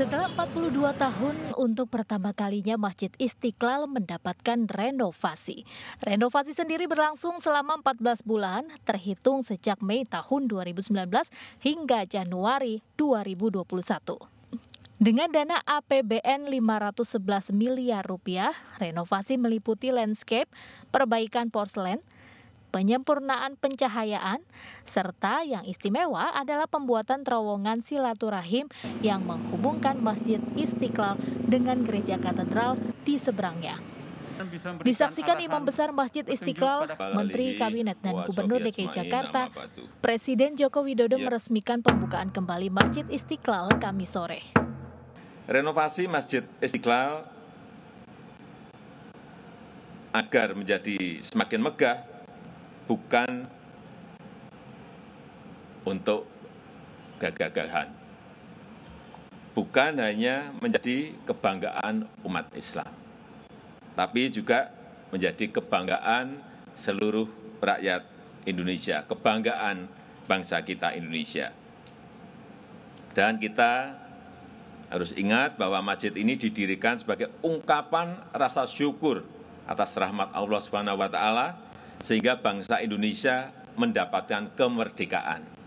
Setelah 42 tahun, untuk pertama kalinya Masjid Istiqlal mendapatkan renovasi. Renovasi sendiri berlangsung selama 14 bulan, terhitung sejak Mei tahun 2019 hingga Januari 2021. Dengan dana APBN 511 miliar rupiah, renovasi meliputi landscape, perbaikan porselen, penyempurnaan pencahayaan, serta yang istimewa adalah pembuatan terowongan silaturahim yang menghubungkan Masjid Istiqlal dengan Gereja Katedral di seberangnya. Disaksikan Imam Besar Masjid Istiqlal, Menteri Kabinet dan Gubernur DKI Jakarta, Presiden Joko Widodo ya. meresmikan pembukaan kembali Masjid Istiqlal kami sore. Renovasi Masjid Istiqlal agar menjadi semakin megah bukan untuk gagah-gagahan. Bukan hanya menjadi kebanggaan umat Islam, tapi juga menjadi kebanggaan seluruh rakyat Indonesia, kebanggaan bangsa kita Indonesia. Dan kita harus ingat bahwa masjid ini didirikan sebagai ungkapan rasa syukur atas rahmat Allah Subhanahu wa taala sehingga bangsa indonesia mendapatkan kemerdekaan